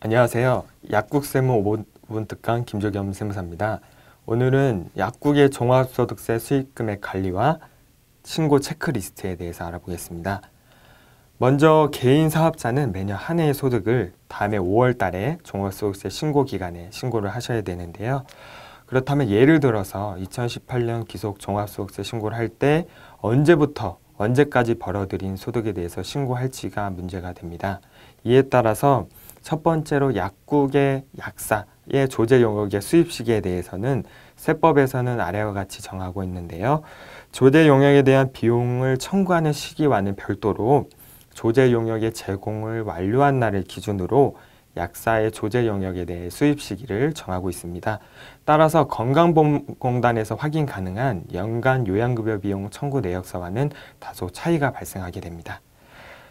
안녕하세요. 약국 세무 5분 특강 김조겸 세무사입니다. 오늘은 약국의 종합소득세 수익금액 관리와 신고 체크리스트에 대해서 알아보겠습니다. 먼저 개인 사업자는 매년 한 해의 소득을 다음해 5월 달에 종합소득세 신고 기간에 신고를 하셔야 되는데요. 그렇다면 예를 들어서 2018년 기속 종합소득세 신고를 할 때 언제부터 언제까지 벌어들인 소득에 대해서 신고할지가 문제가 됩니다. 이에 따라서 첫 번째로 약국의 약사의 조제 용역의 수입 시기에 대해서는 세법에서는 아래와 같이 정하고 있는데요. 조제 용역에 대한 비용을 청구하는 시기와는 별도로 조제 용역의 제공을 완료한 날을 기준으로 약사의 조제 영역에 대해 수입 시기를 정하고 있습니다. 따라서 건강보험공단에서 확인 가능한 연간 요양급여 비용 청구 내역서와는 다소 차이가 발생하게 됩니다.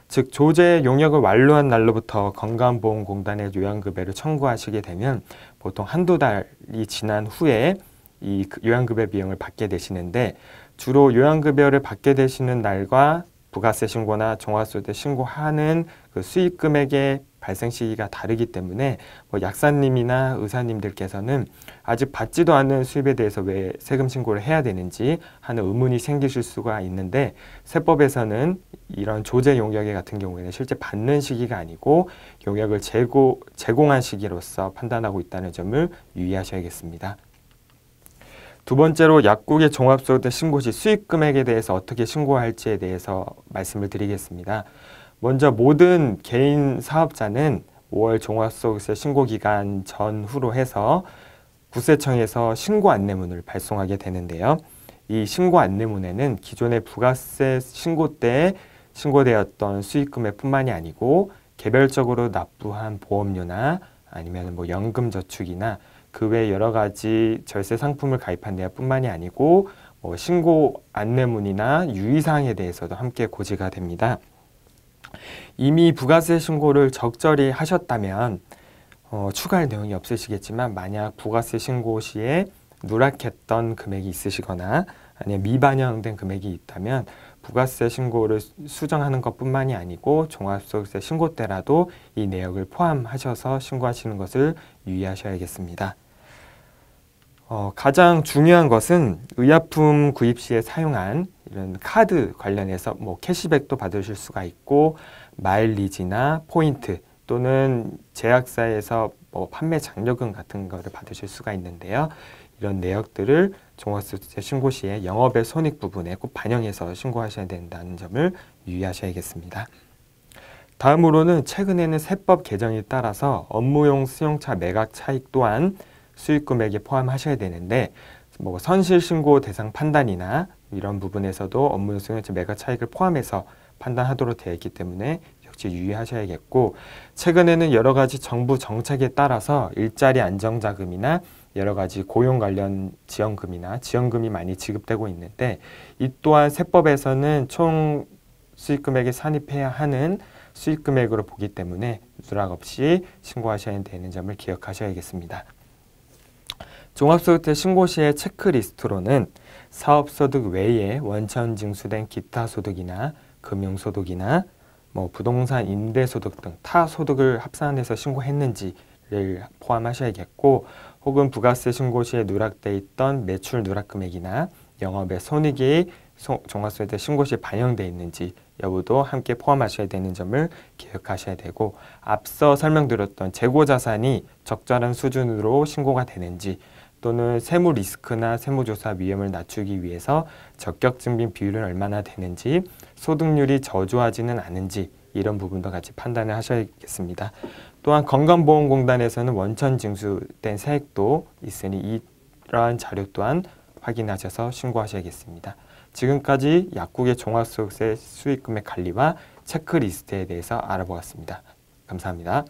즉 조제 용역을 완료한 날로부터 건강보험공단의 요양급여를 청구하시게 되면 보통 한두 달이 지난 후에 이 그 요양급여 비용을 받게 되시는데 주로 요양급여를 받게 되시는 날과 부가세 신고나 종합소득 신고하는 그 수익금액의 발생 시기가 다르기 때문에 뭐 약사님이나 의사님들께서는 아직 받지도 않은 수입에 대해서 왜 세금 신고를 해야 되는지 하는 의문이 생기실 수가 있는데 세법에서는 이런 조제 용역의 같은 경우에는 실제 받는 시기가 아니고 용역을 제고, 제공한 시기로서 판단하고 있다는 점을 유의하셔야겠습니다. 두 번째로 약국의 종합소득 신고 시 수익 금액에 대해서 어떻게 신고할지에 대해서 말씀을 드리겠습니다. 먼저 모든 개인 사업자는 5월 종합소득세 신고 기간 전후로 해서 국세청에서 신고 안내문을 발송하게 되는데요. 이 신고 안내문에는 기존의 부가세 신고 때 신고되었던 수익금액 뿐만이 아니고 개별적으로 납부한 보험료나 아니면 뭐 연금 저축이나 그 외 여러 가지 절세 상품을 가입한 내역뿐만이 아니고 뭐 신고 안내문이나 유의사항에 대해서도 함께 고지가 됩니다. 이미 부가세 신고를 적절히 하셨다면 어, 추가할 내용이 없으시겠지만 만약 부가세 신고 시에 누락했던 금액이 있으시거나 아니면 미반영된 금액이 있다면 부가세 신고를 수정하는 것뿐만이 아니고 종합소득세 신고 때라도 이 내역을 포함하셔서 신고하시는 것을 유의하셔야겠습니다. 어, 가장 중요한 것은 의약품 구입 시에 사용한 이런 카드 관련해서 뭐 캐시백도 받으실 수가 있고 마일리지나 포인트 또는 제약사에서 뭐 판매 장려금 같은 거를 받으실 수가 있는데요. 이런 내역들을 종합소득세 신고 시에 영업의 손익 부분에 꼭 반영해서 신고하셔야 된다는 점을 유의하셔야겠습니다. 다음으로는 최근에는 세법 개정에 따라서 업무용 승용차 매각 차익 또한 수익 금액에 포함하셔야 되는데 뭐 선실 신고 대상 판단이나 이런 부분에서도 업무 수행에서 매각 차익을 포함해서 판단하도록 되어 있기 때문에 역시 유의하셔야겠고 최근에는 여러 가지 정부 정책에 따라서 일자리 안정자금이나 여러 가지 고용 관련 지원금이나 지원금이 많이 지급되고 있는데 이 또한 세법에서는 총 수익금액에 산입해야 하는 수익금액으로 보기 때문에 누락 없이 신고하셔야 되는 점을 기억하셔야겠습니다. 종합소득세 신고 시의 체크리스트로는 사업소득 외에 원천 징수된 기타 소득이나 금융소득이나 뭐 부동산 임대소득 등 타 소득을 합산해서 신고했는지를 포함하셔야겠고 혹은 부가세 신고 시에 누락돼 있던 매출 누락 금액이나 영업의 손익이 종합소득세 신고 시에 반영돼 있는지 여부도 함께 포함하셔야 되는 점을 기억하셔야 되고 앞서 설명드렸던 재고 자산이 적절한 수준으로 신고가 되는지 또는 세무 리스크나 세무조사 위험을 낮추기 위해서 적격증빙 비율은 얼마나 되는지 소득률이 저조하지는 않은지 이런 부분도 같이 판단을 하셔야겠습니다. 또한 건강보험공단에서는 원천 징수된 세액도 있으니 이러한 자료 또한 확인하셔서 신고하셔야겠습니다. 지금까지 약국의 종합소득세 수익금액 관리와 체크리스트에 대해서 알아보았습니다. 감사합니다.